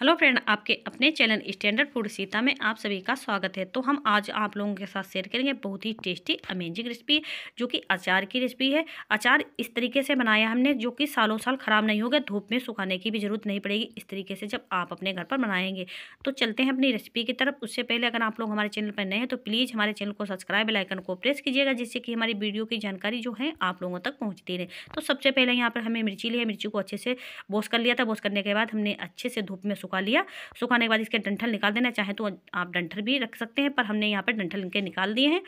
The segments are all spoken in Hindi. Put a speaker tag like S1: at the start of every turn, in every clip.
S1: हेलो फ्रेंड आपके अपने चैनल स्टैंडर्ड फूड सीता में आप सभी का स्वागत है तो हम आज आप लोगों के साथ शेयर करेंगे बहुत ही टेस्टी अमेजिंग रेसिपी जो कि अचार की रेसिपी है अचार इस तरीके से बनाया हमने जो कि सालों साल ख़राब नहीं होगा धूप में सुखाने की भी ज़रूरत नहीं पड़ेगी इस तरीके से जब आप अपने घर पर बनाएंगे तो चलते हैं अपनी रेसिपी की तरफ उससे पहले अगर आप लोग हमारे चैनल पर नए हैं तो प्लीज़ हमारे चैनल को सब्सक्राइब लाइकन को प्रेस कीजिएगा जिससे कि हमारी वीडियो की जानकारी जो है आप लोगों तक पहुँचती रहे तो सबसे पहले यहाँ पर हमें मिर्ची ली है मिर्ची को अच्छे से बोस कर लिया था बोस करने के बाद हमने अच्छे से धूप में सुखा लिया सुखाने के बाद इसके डंठल निकाल देना चाहे तो आप डंठल भी रख सकते हैं पर हमने यहाँ पर डंठल इनके निकाल दिए हैं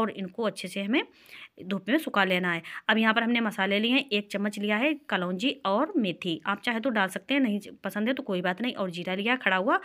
S1: और इनको अच्छे से हमें धूप में सुखा लेना है अब यहाँ पर हमने मसाले लिए हैं एक चम्मच लिया है कलौजी और मेथी आप चाहे तो डाल सकते हैं नहीं पसंद है तो कोई बात नहीं और जीरा लिया खड़ा हुआ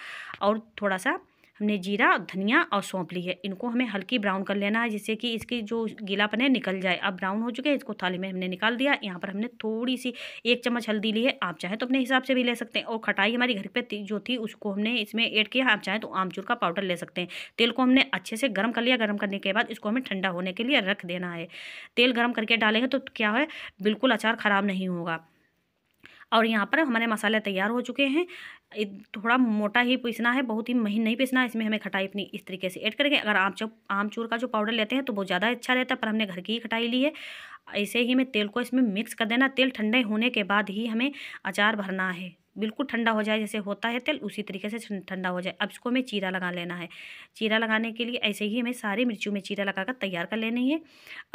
S1: और थोड़ा सा हमने जीरा धनिया और सौंप ली है इनको हमें हल्की ब्राउन कर लेना है जिससे कि इसकी जो गीलापन है निकल जाए अब ब्राउन हो चुके हैं इसको थाली में हमने निकाल दिया यहाँ पर हमने थोड़ी सी एक चम्मच हल्दी ली है आप चाहें तो अपने हिसाब से भी ले सकते हैं और खटाई हमारी घर पर जो थी उसको हमने इसमें ऐड किया आप चाहें तो आमचूर का पाउडर ले सकते हैं तेल को हमने अच्छे से गर्म कर लिया गर्म करने के बाद इसको हमें ठंडा होने के लिए रख देना है तेल गर्म करके डालेंगे तो क्या है बिल्कुल अचार ख़राब नहीं होगा और यहाँ पर हमारे मसाले तैयार हो चुके हैं थोड़ा मोटा ही पीसना है बहुत ही महीन नहीं पीसना है इसमें हमें खटाई अपनी इस तरीके से ऐड करेंगे अगर आम आमचूर का जो पाउडर लेते हैं तो बहुत ज़्यादा अच्छा रहता है पर हमने घर की ही खटाई ली है ऐसे ही हमें तेल को इसमें मिक्स कर देना तेल ठंडे होने के बाद ही हमें अचार भरना है बिल्कुल ठंडा हो जाए जैसे होता है तेल उसी तरीके से ठंडा हो जाए अब इसको हमें चीरा लगा लेना है चीरा लगाने के लिए ऐसे ही हमें सारी मिर्चों में चीरा लगा कर तैयार कर लेनी है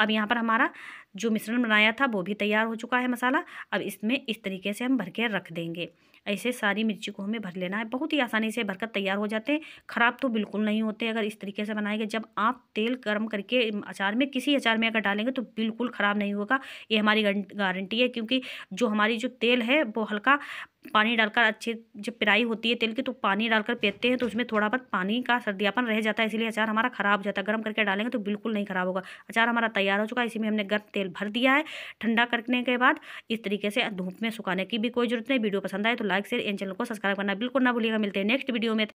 S1: अब यहाँ पर हमारा जो मिश्रण बनाया था वो भी तैयार हो चुका है मसाला अब इसमें इस तरीके से हम भर के रख देंगे ऐसे सारी मिर्ची को हमें भर लेना है बहुत ही आसानी से भरकर तैयार हो जाते हैं ख़राब तो बिल्कुल नहीं होते अगर इस तरीके से बनाएंगे जब आप तेल गर्म करके अचार में किसी अचार में अगर डालेंगे तो बिल्कुल ख़राब नहीं होगा ये हमारी गारंटी है क्योंकि जो हमारी जो तेल है वो हल्का पानी डालकर अच्छे जब पिराई होती है तेल की तो पानी डालकर पीते हैं तो उसमें थोड़ा बहुत पानी का सर्दियापन रह जाता है इसलिए अचार हमारा ख़राब हो जाता है गर्म करके डालेंगे तो बिल्कुल नहीं ख़राब होगा अचार हमारा तैयार हो चुका है इसी में हमने गर्म तेल भर दिया है ठंडा करने के बाद इस तरीके से धूप में सुखाने की भी कोई जरूरत नहीं वीडियो पसंद आए तो लाइक शेयर एंड चैनल को सब्सक्राइब करना बिल्कुल ना भूलिएगा मिलते हैं नेक्स्ट वीडियो में